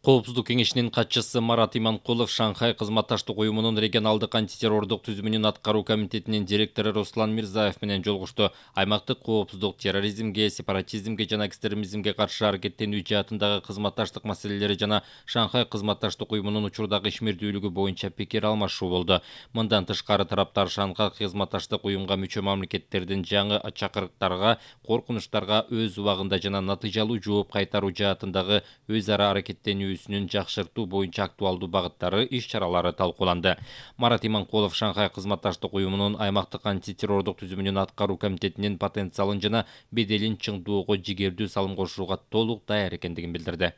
коопсуздук кеңешинин катчысы марат иманкулов шанхай кызматташтык уюмунун регионалдык антитеррордук түзүмүнүн аткаруу комитетинин директору руслан мирзаев менен жолугушту аймактык коопсуздук терроризмге сепаратизмге жана экстремизмге каршы аракеттенүү жаатындагы кызматташтык маселелери жана шанхай кызматташтык уюмунун учурдагы ишмердүүлүгү боюнча пикир алмашуу болду мындан тышкары тараптар шанхай кызматташтык уюмга мүчө мамлекеттердин жаңы чакырыктарга коркунучтарга өз убагында жана натыйжалуу жооп кайтаруу жаатындагы өз ара аракеттенүү өсүнүн жакшыртуу боюнча актуалдуу бағыттары иш чаралары талкууланды марат иманкулов шанхай кызматташтык уюмунун аймактык антитеррордук түзүмүнүн аткаруу комитетинин потенциалын жана беделин чыңдоого жигердүү салым кошууга толук даяр экендигин билдирди